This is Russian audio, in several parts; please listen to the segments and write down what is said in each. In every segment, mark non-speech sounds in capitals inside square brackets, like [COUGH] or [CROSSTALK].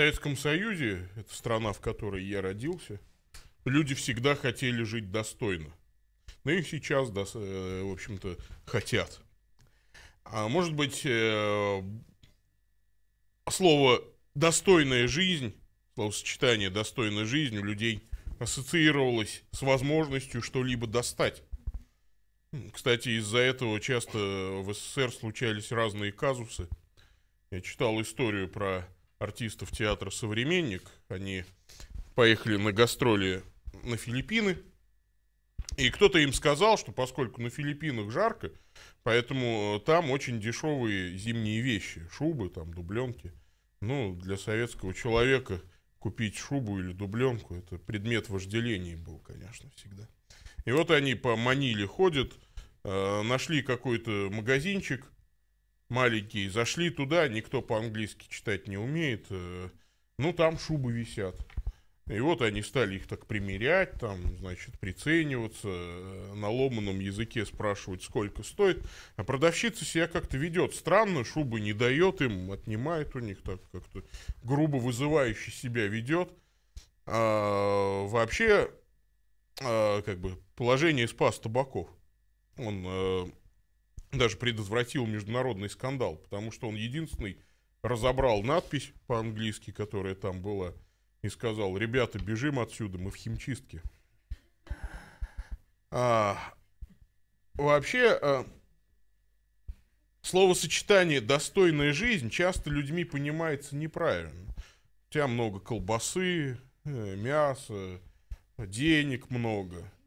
Советском Союзе, это страна, в которой я родился, люди всегда хотели жить достойно. Ну и сейчас, да, э, в общем-то, хотят. А может быть, э, слово «достойная жизнь», словосочетание «достойная жизнь» у людей ассоциировалось с возможностью что-либо достать. Кстати, из-за этого часто в СССР случались разные казусы. Я читал историю про артистов театра «Современник». Они поехали на гастроли на Филиппины. И кто-то им сказал, что поскольку на Филиппинах жарко, поэтому э, там очень дешевые зимние вещи. Шубы, там, дубленки. Ну, для советского человека купить шубу или дубленку, это предмет вожделения был, конечно, всегда. И вот они по Маниле ходят, э, нашли какой-то магазинчик – маленькие, зашли туда, никто по-английски читать не умеет, э, ну там шубы висят. И вот они стали их так примерять, там, значит, прицениваться, э, на ломаном языке спрашивать, сколько стоит. А продавщица себя как-то ведет странно, шубы не дает им, отнимает у них так как-то грубо вызывающе себя ведет. А, вообще, а, как бы, положение спас Табаков. Он э, даже предотвратил международный скандал, потому что он единственный разобрал надпись по-английски, которая там была, и сказал, ребята, бежим отсюда, мы в химчистке. А, вообще, а, словосочетание «достойная жизнь» часто людьми понимается неправильно. У тебя много колбасы, э, мяса, денег много –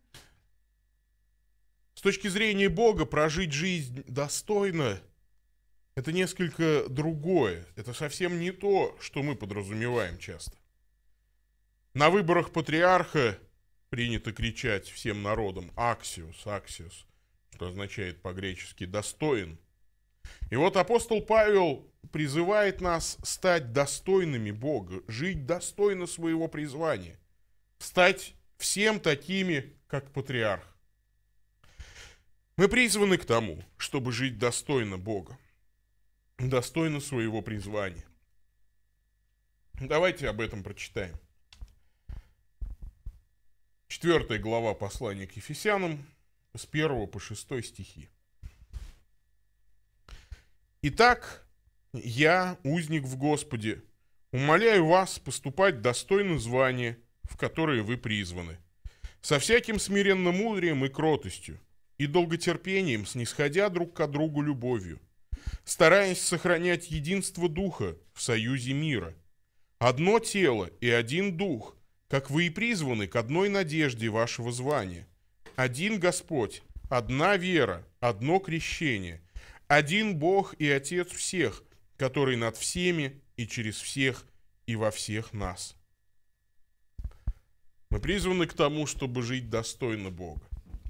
точки зрения Бога прожить жизнь достойно – это несколько другое. Это совсем не то, что мы подразумеваем часто. На выборах патриарха принято кричать всем народам «Аксиус, Аксиус», что означает по-гречески «достоин». И вот апостол Павел призывает нас стать достойными Бога, жить достойно своего призвания, стать всем такими, как патриарх. Мы призваны к тому, чтобы жить достойно Бога, достойно своего призвания. Давайте об этом прочитаем. Четвертая глава послания к Ефесянам с 1 по 6 стихи. Итак, я, узник в Господе, умоляю вас поступать достойно звания, в которое вы призваны, со всяким смиренным мудрием и кротостью – и долготерпением, снисходя друг к другу любовью, стараясь сохранять единство духа в союзе мира. Одно тело и один дух, как вы и призваны к одной надежде вашего звания. Один Господь, одна вера, одно крещение, один Бог и Отец всех, который над всеми и через всех и во всех нас. Мы призваны к тому, чтобы жить достойно Бога.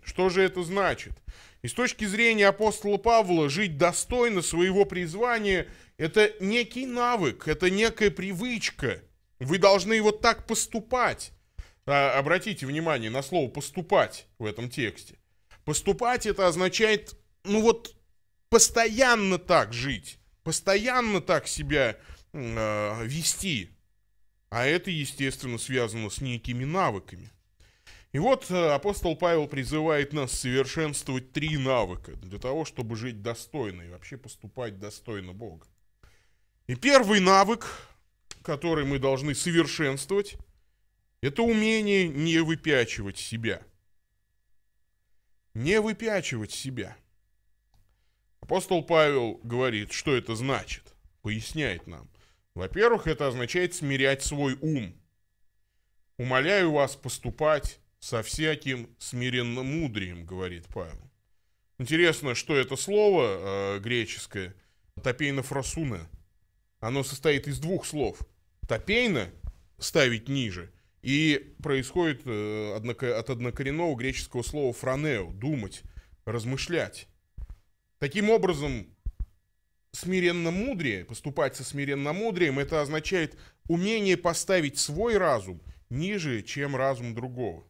Что же это значит? И с точки зрения апостола Павла, жить достойно своего призвания – это некий навык, это некая привычка. Вы должны вот так поступать. А, обратите внимание на слово «поступать» в этом тексте. Поступать – это означает, ну вот, постоянно так жить, постоянно так себя э, вести. А это, естественно, связано с некими навыками. И вот э, апостол Павел призывает нас совершенствовать три навыка для того, чтобы жить достойно и вообще поступать достойно Бога. И первый навык, который мы должны совершенствовать, это умение не выпячивать себя. Не выпячивать себя. Апостол Павел говорит, что это значит, поясняет нам. Во-первых, это означает смирять свой ум. Умоляю вас поступать со всяким смиренным мудрием, говорит Павел. Интересно, что это слово э, греческое, топейно фросуна, оно состоит из двух слов. Топейно ставить ниже, и происходит э, одноко, от однокоренного греческого слова франео думать, размышлять. Таким образом, смиренно мудрее, поступать со смиренно мудрием, это означает умение поставить свой разум ниже, чем разум другого.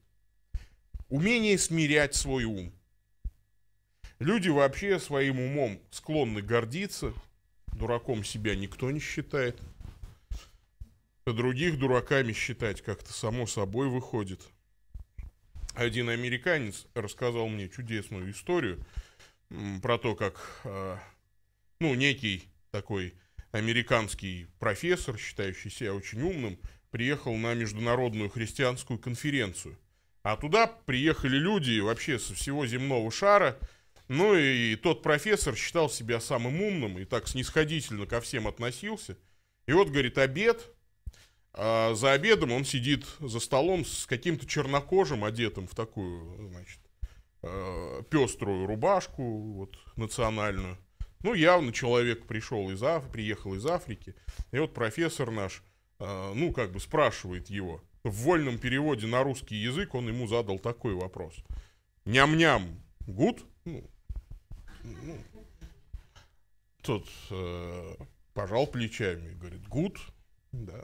Умение смирять свой ум. Люди вообще своим умом склонны гордиться. Дураком себя никто не считает. А других дураками считать как-то само собой выходит. Один американец рассказал мне чудесную историю про то, как а, ну, некий такой американский профессор, считающий себя очень умным, приехал на международную христианскую конференцию. А туда приехали люди вообще со всего земного шара. Ну и тот профессор считал себя самым умным и так снисходительно ко всем относился. И вот, говорит, обед. А за обедом он сидит за столом с каким-то чернокожим, одетым в такую, значит, э, пеструю рубашку, вот, национальную. Ну, явно человек пришел из Аф... приехал из Африки. И вот профессор наш, э, ну, как бы спрашивает его – в вольном переводе на русский язык он ему задал такой вопрос. Ням-ням, гуд? Ну, ну, тот э, пожал плечами, говорит, гуд, да.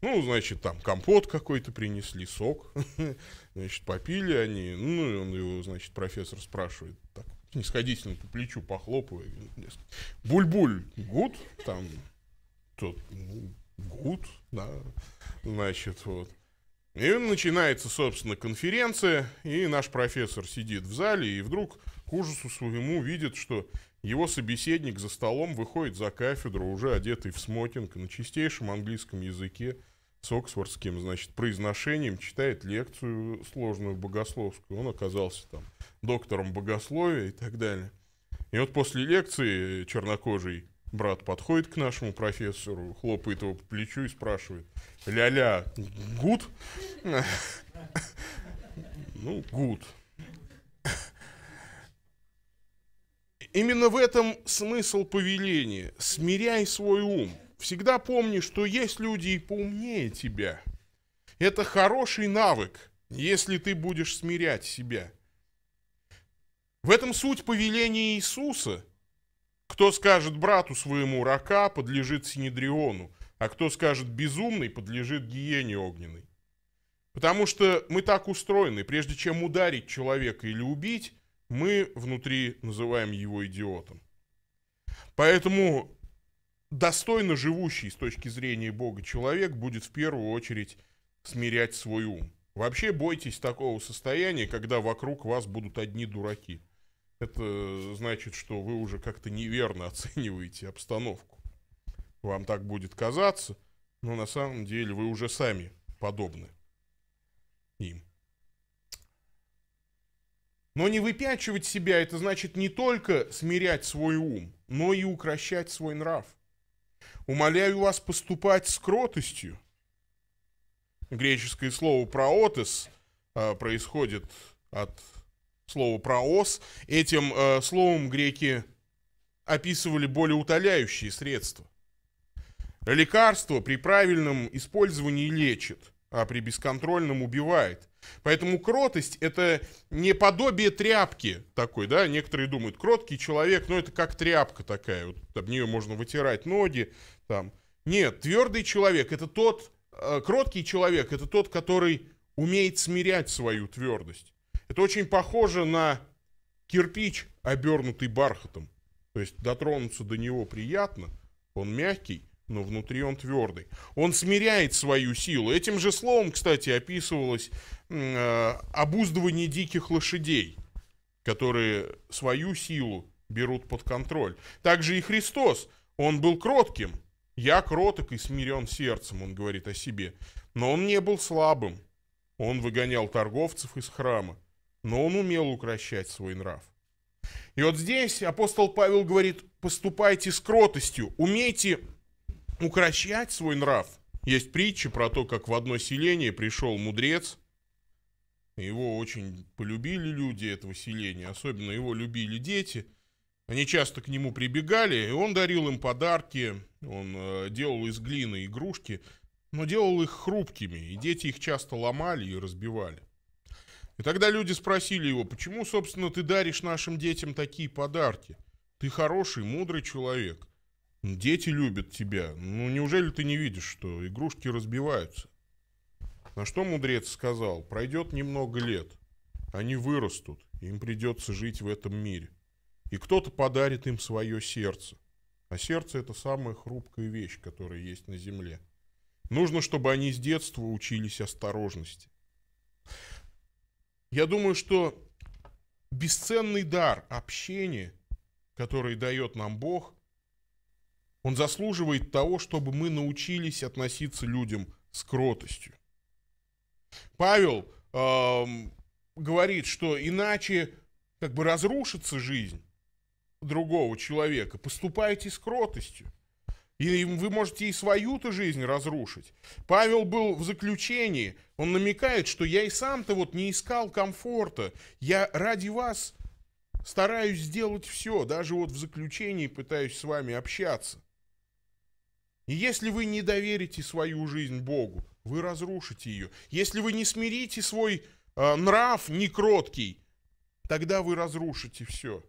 Ну, значит, там компот какой-то принесли, сок. [LAUGHS] Значит, попили они. Ну, и он его, значит, профессор спрашивает, так, нисходительно по плечу похлопывает. Буль-буль, гуд, там, тот, ну, гуд, да, значит, вот. И начинается, собственно, конференция, и наш профессор сидит в зале, и вдруг, к ужасу своему, видит, что его собеседник за столом выходит за кафедру, уже одетый в смокинг, на чистейшем английском языке, с оксфордским, значит, произношением, читает лекцию сложную богословскую. Он оказался там доктором богословия и так далее. И вот после лекции чернокожий Брат подходит к нашему профессору, хлопает его по плечу и спрашивает, ля-ля, гуд? Ну, гуд. Именно в этом смысл повеления. Смиряй свой ум. Всегда помни, что есть люди и поумнее тебя. Это хороший навык, если ты будешь смирять себя. В этом суть повеления Иисуса – кто скажет брату своему рака, подлежит Синедриону, а кто скажет безумный, подлежит гиене огненной. Потому что мы так устроены, прежде чем ударить человека или убить, мы внутри называем его идиотом. Поэтому достойно живущий с точки зрения Бога человек будет в первую очередь смирять свой ум. Вообще бойтесь такого состояния, когда вокруг вас будут одни дураки – это значит, что вы уже как-то неверно оцениваете обстановку. Вам так будет казаться, но на самом деле вы уже сами подобны им. Но не выпячивать себя – это значит не только смирять свой ум, но и укращать свой нрав. Умоляю вас поступать с кротостью. Греческое слово «проотес» а, происходит от слово проос. Этим э, словом греки описывали более утоляющие средства. Лекарство при правильном использовании лечит, а при бесконтрольном убивает. Поэтому кротость – это не подобие тряпки такой, да, некоторые думают, кроткий человек, ну, это как тряпка такая, вот об нее можно вытирать ноги, там. Нет, твердый человек – это тот, э, кроткий человек – это тот, который умеет смирять свою твердость. Это очень похоже на кирпич, обернутый бархатом. То есть дотронуться до него приятно, он мягкий, но внутри он твердый. Он смиряет свою силу. Этим же словом, кстати, описывалось э, обуздывание диких лошадей, которые свою силу берут под контроль. Также и Христос, он был кротким. Я кроток и смирен сердцем, он говорит о себе. Но он не был слабым. Он выгонял торговцев из храма но он умел укращать свой нрав. И вот здесь апостол Павел говорит, поступайте с кротостью, умейте укращать свой нрав. Есть притча про то, как в одно селение пришел мудрец, его очень полюбили люди этого селения, особенно его любили дети. Они часто к нему прибегали, и он дарил им подарки, он э, делал из глины игрушки, но делал их хрупкими, и дети их часто ломали и разбивали. И тогда люди спросили его, почему, собственно, ты даришь нашим детям такие подарки? Ты хороший, мудрый человек. Дети любят тебя. Ну, неужели ты не видишь, что игрушки разбиваются? На что мудрец сказал, пройдет немного лет, они вырастут, им придется жить в этом мире. И кто-то подарит им свое сердце. А сердце – это самая хрупкая вещь, которая есть на земле. Нужно, чтобы они с детства учились осторожности. Я думаю, что бесценный дар общения, который дает нам Бог, он заслуживает того, чтобы мы научились относиться людям с кротостью. Павел эм, говорит, что иначе как бы разрушится жизнь другого человека. Поступайте с кротостью. И вы можете и свою-то жизнь разрушить. Павел был в заключении. Он намекает, что я и сам-то вот не искал комфорта. Я ради вас стараюсь сделать все. Даже вот в заключении пытаюсь с вами общаться. И если вы не доверите свою жизнь Богу, вы разрушите ее. Если вы не смирите свой э, нрав некроткий, тогда вы разрушите все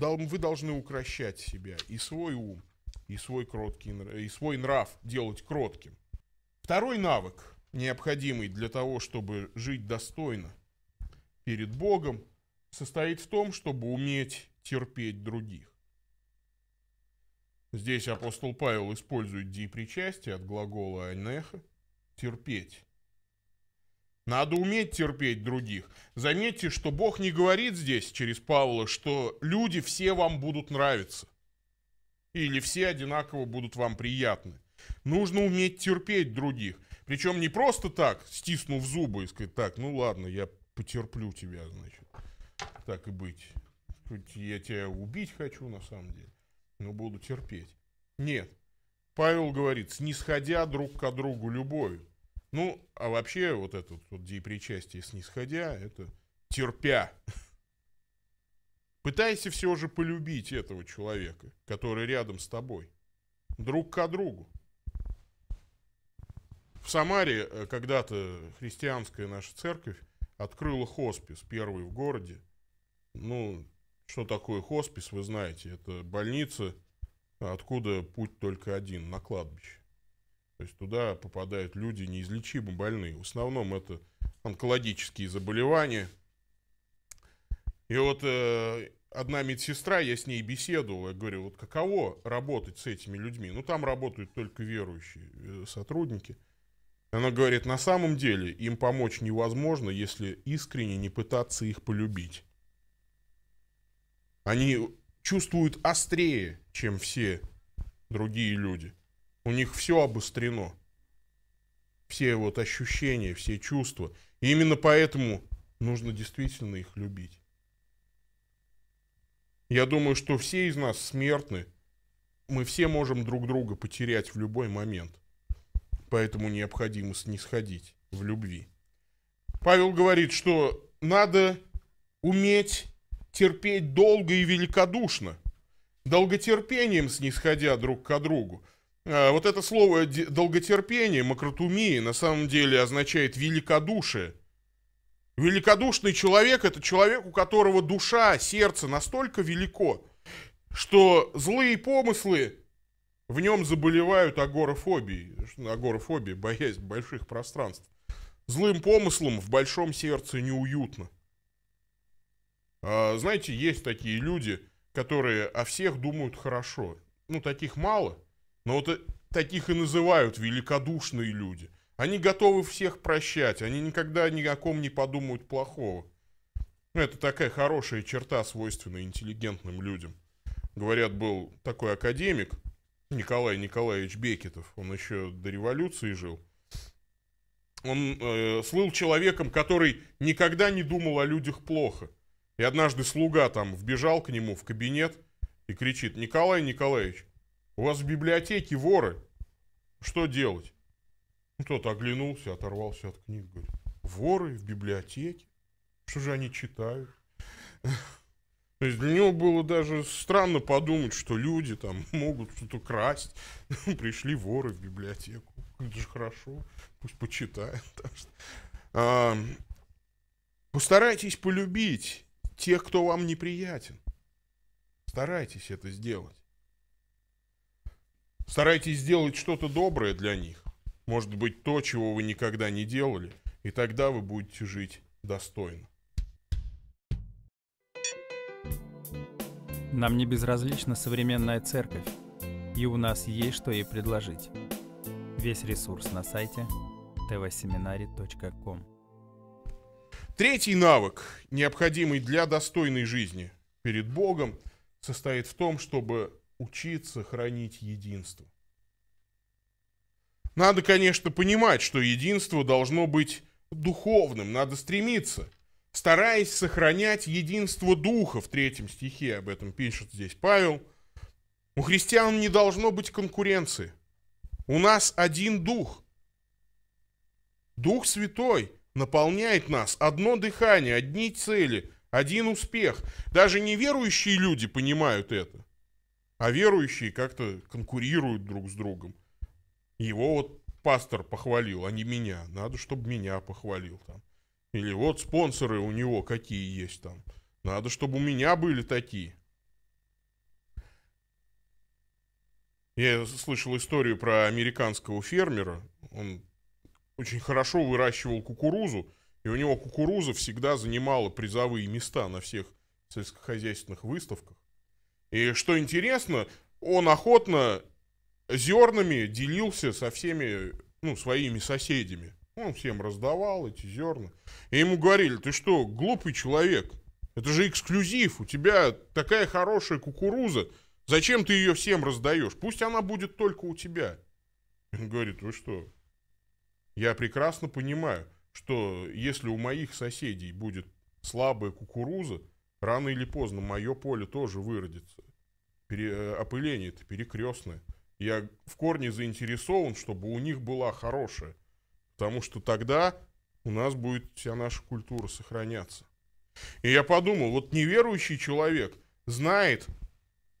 вы должны укращать себя и свой ум, и свой, кроткий, и свой нрав делать кротким. Второй навык, необходимый для того, чтобы жить достойно перед Богом, состоит в том, чтобы уметь терпеть других. Здесь апостол Павел использует дипричастие от глагола «анеха» – «терпеть». Надо уметь терпеть других. Заметьте, что Бог не говорит здесь через Павла, что люди все вам будут нравиться. Или все одинаково будут вам приятны. Нужно уметь терпеть других. Причем не просто так, стиснув зубы и сказать, так, ну ладно, я потерплю тебя, значит. Так и быть. я тебя убить хочу на самом деле, но буду терпеть. Нет. Павел говорит, снисходя друг к другу любовью. Ну, а вообще вот это вот деепричастие снисходя, это терпя. Пытайся все же полюбить этого человека, который рядом с тобой. Друг к другу. В Самаре э, когда-то христианская наша церковь открыла хоспис, первый в городе. Ну, что такое хоспис, вы знаете. Это больница, откуда путь только один, на кладбище. То есть туда попадают люди неизлечимо больные. В основном это онкологические заболевания. И вот э, одна медсестра, я с ней беседовал, я говорю, вот каково работать с этими людьми? Ну, там работают только верующие э, сотрудники. Она говорит, на самом деле им помочь невозможно, если искренне не пытаться их полюбить. Они чувствуют острее, чем все другие люди. У них все обострено. Все вот ощущения, все чувства. И именно поэтому нужно действительно их любить. Я думаю, что все из нас смертны. Мы все можем друг друга потерять в любой момент. Поэтому необходимо снисходить в любви. Павел говорит, что надо уметь терпеть долго и великодушно, долготерпением снисходя друг к другу. А, вот это слово долготерпение, макротумия, на самом деле означает великодушие. Великодушный человек – это человек, у которого душа, сердце настолько велико, что злые помыслы в нем заболевают агорофобией. Агорофобия – боязнь больших пространств. Злым помыслом в большом сердце неуютно. А, знаете, есть такие люди, которые о всех думают хорошо. Ну, таких мало – но вот э, таких и называют великодушные люди. Они готовы всех прощать, они никогда ни о ком не подумают плохого. Ну, это такая хорошая черта, свойственная интеллигентным людям. Говорят, был такой академик Николай Николаевич Бекетов, он еще до революции жил. Он э, слыл человеком, который никогда не думал о людях плохо. И однажды слуга там вбежал к нему в кабинет и кричит, Николай Николаевич, у вас в библиотеке воры. Что делать? Тот оглянулся, оторвался от книг. Говорит, воры в библиотеке? Что же они читают? То есть для него было даже странно подумать, что люди там [LAUGHS] могут что-то красть. [LAUGHS] Пришли воры в библиотеку. Это же хорошо, пусть почитают. [LAUGHS] А, постарайтесь полюбить тех, кто вам неприятен. Старайтесь это сделать. Старайтесь сделать что-то доброе для них. Может быть, то, чего вы никогда не делали. И тогда вы будете жить достойно. Нам не безразлична современная церковь, и у нас есть что ей предложить. Весь ресурс на сайте tvseminary.com Третий навык, необходимый для достойной жизни перед Богом, состоит в том, чтобы учиться хранить единство. Надо, конечно, понимать, что единство должно быть духовным, надо стремиться, стараясь сохранять единство духа. В третьем стихе об этом пишет здесь Павел. У христиан не должно быть конкуренции. У нас один дух. Дух Святой наполняет нас. Одно дыхание, одни цели, один успех. Даже неверующие люди понимают это. А верующие как-то конкурируют друг с другом. Его вот пастор похвалил, а не меня. Надо, чтобы меня похвалил там. Или вот спонсоры у него какие есть там. Надо, чтобы у меня были такие. Я слышал историю про американского фермера. Он очень хорошо выращивал кукурузу, и у него кукуруза всегда занимала призовые места на всех сельскохозяйственных выставках. И что интересно, он охотно зернами делился со всеми ну, своими соседями. Он всем раздавал эти зерна. И ему говорили, ты что, глупый человек, это же эксклюзив, у тебя такая хорошая кукуруза, зачем ты ее всем раздаешь? Пусть она будет только у тебя. Он говорит, вы что, я прекрасно понимаю, что если у моих соседей будет слабая кукуруза, Рано или поздно мое поле тоже выродится. Пере, э, опыление это перекрестное. Я в корне заинтересован, чтобы у них была хорошая. Потому что тогда у нас будет вся наша культура сохраняться. И я подумал, вот неверующий человек знает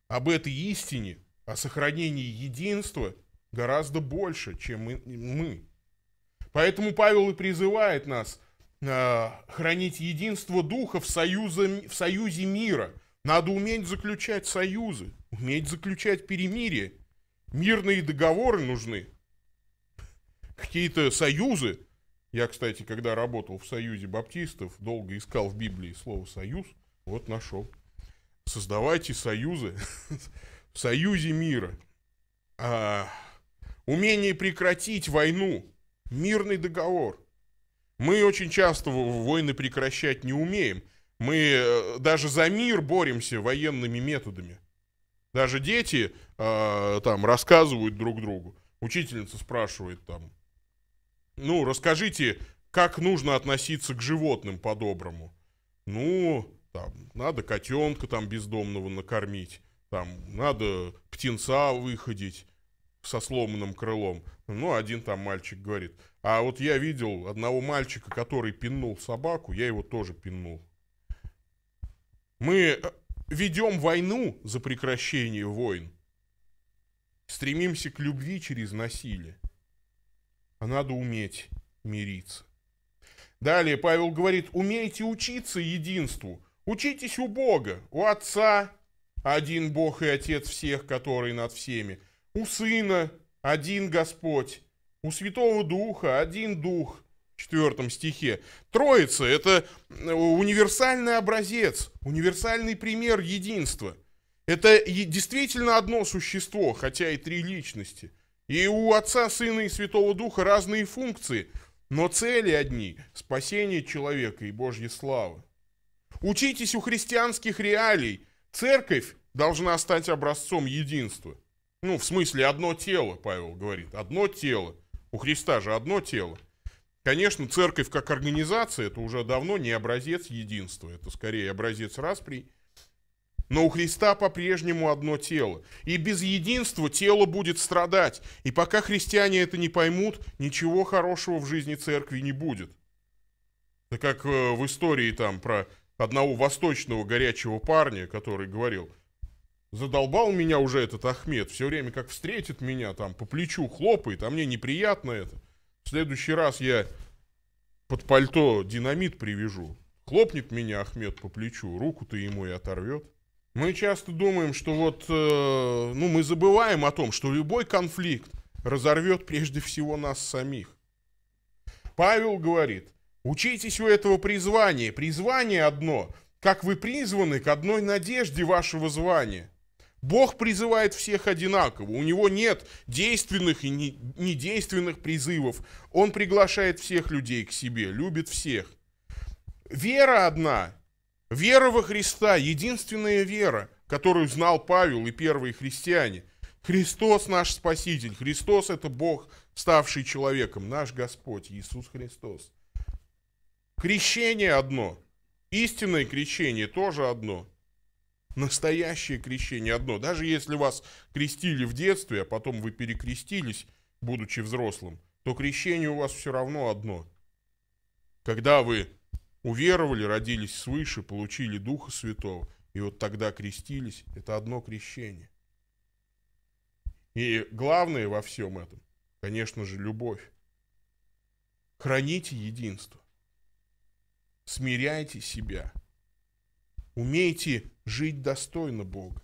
об этой истине, о сохранении единства гораздо больше, чем мы. Поэтому Павел и призывает нас – Э, хранить единство духа в союзе, в союзе мира. Надо уметь заключать союзы, уметь заключать перемирие. Мирные договоры нужны. Какие-то союзы. Я, кстати, когда работал в союзе баптистов, долго искал в Библии слово «союз». Вот нашел. Создавайте союзы. [LAUGHS] В союзе мира. А, умение прекратить войну. Мирный договор – мы очень часто войны прекращать не умеем. Мы э, даже за мир боремся военными методами. Даже дети э, там рассказывают друг другу. Учительница спрашивает там, ну, расскажите, как нужно относиться к животным по-доброму. Ну, там, надо котенка там бездомного накормить, там, надо птенца выходить со сломанным крылом. Ну, один там мальчик говорит, а вот я видел одного мальчика, который пинул собаку, я его тоже пинул. Мы э, ведем войну за прекращение войн. Стремимся к любви через насилие. А надо уметь мириться. Далее Павел говорит, умейте учиться единству. Учитесь у Бога, у Отца, один Бог и Отец всех, который над всеми. У Сына, один Господь, у Святого Духа один Дух в четвертом стихе. Троица – это э, универсальный образец, универсальный пример единства. Это действительно одно существо, хотя и три личности. И у Отца, Сына и Святого Духа разные функции, но цели одни – спасение человека и Божья слава. Учитесь у христианских реалий. Церковь должна стать образцом единства. Ну, в смысле, одно тело, Павел говорит, одно тело – у Христа же одно тело. Конечно, церковь как организация, это уже давно не образец единства, это скорее образец распри. Но у Христа по-прежнему одно тело. И без единства тело будет страдать. И пока христиане это не поймут, ничего хорошего в жизни церкви не будет. Это как э, в истории там про одного восточного горячего парня, который говорил – Задолбал меня уже этот Ахмед. Все время как встретит меня, там по плечу хлопает, а мне неприятно это. В следующий раз я под пальто динамит привяжу. Хлопнет меня Ахмед по плечу, руку-то ему и оторвет. Мы часто думаем, что вот, э, ну, мы забываем о том, что любой конфликт разорвет прежде всего нас самих. Павел говорит, учитесь у этого призвания. Призвание одно, как вы призваны к одной надежде вашего звания. Бог призывает всех одинаково. У него нет действенных и недейственных призывов. Он приглашает всех людей к себе, любит всех. Вера одна. Вера во Христа, единственная вера, которую знал Павел и первые христиане. Христос наш Спаситель. Христос это Бог, ставший человеком, наш Господь, Иисус Христос. Крещение одно. Истинное крещение тоже одно – настоящее крещение одно. Даже если вас крестили в детстве, а потом вы перекрестились, будучи взрослым, то крещение у вас все равно одно. Когда вы уверовали, родились свыше, получили Духа Святого, и вот тогда крестились, это одно крещение. И главное во всем этом, конечно же, любовь. Храните единство. Смиряйте себя. Умейте жить достойно Бога.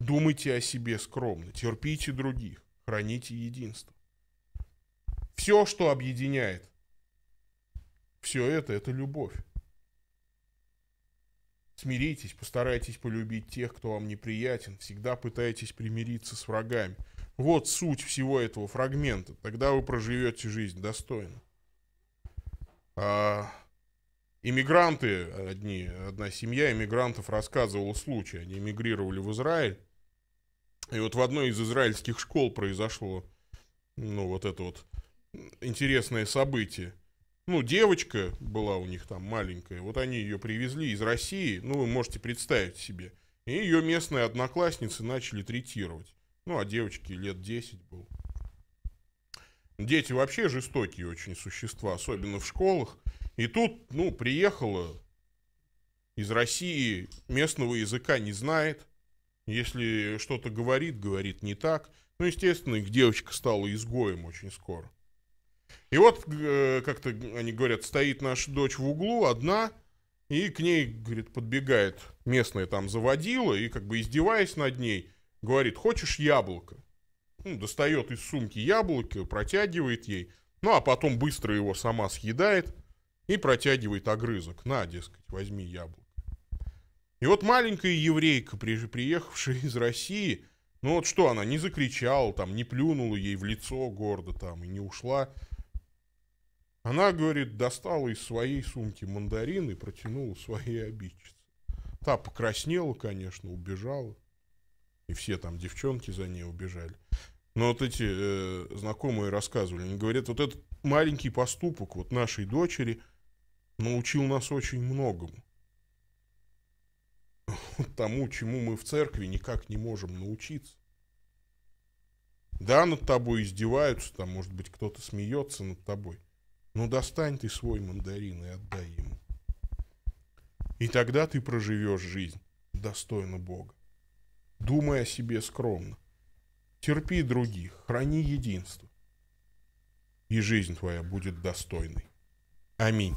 Думайте о себе скромно, терпите других, храните единство. Все, что объединяет, все это – это любовь. Смиритесь, постарайтесь полюбить тех, кто вам неприятен, всегда пытайтесь примириться с врагами. Вот суть всего этого фрагмента. Тогда вы проживете жизнь достойно. А, иммигранты одни, одна семья иммигрантов рассказывала случай. Они эмигрировали в Израиль. И вот в одной из израильских школ произошло, ну, вот это вот интересное событие. Ну, девочка была у них там маленькая. Вот они ее привезли из России. Ну, вы можете представить себе. И ее местные одноклассницы начали третировать. Ну, а девочке лет 10 было. Дети вообще жестокие очень существа, особенно в школах. И тут, ну, приехала из России, местного языка не знает. Если что-то говорит, говорит не так. Ну, естественно, их девочка стала изгоем очень скоро. И вот, э, как-то они говорят, стоит наша дочь в углу, одна, и к ней, говорит, подбегает местная там заводила, и как бы издеваясь над ней, говорит, хочешь яблоко? Ну, достает из сумки яблоко, протягивает ей, ну, а потом быстро его сама съедает – и протягивает огрызок. На, дескать, возьми яблоко. И вот маленькая еврейка, приехавшая из России, ну вот что она, не закричала там, не плюнула ей в лицо гордо там и не ушла. Она, говорит, достала из своей сумки мандарин и протянула своей обидчице. Та покраснела, конечно, убежала. И все там девчонки за ней убежали. Но вот эти э, знакомые рассказывали, они говорят, вот этот маленький поступок вот нашей дочери – научил нас очень многому. Тому, чему мы в церкви никак не можем научиться. Да, над тобой издеваются, там, может быть, кто-то смеется над тобой. Но достань ты свой мандарин и отдай ему. И тогда ты проживешь жизнь достойно Бога. Думай о себе скромно. Терпи других, храни единство. И жизнь твоя будет достойной. Аминь.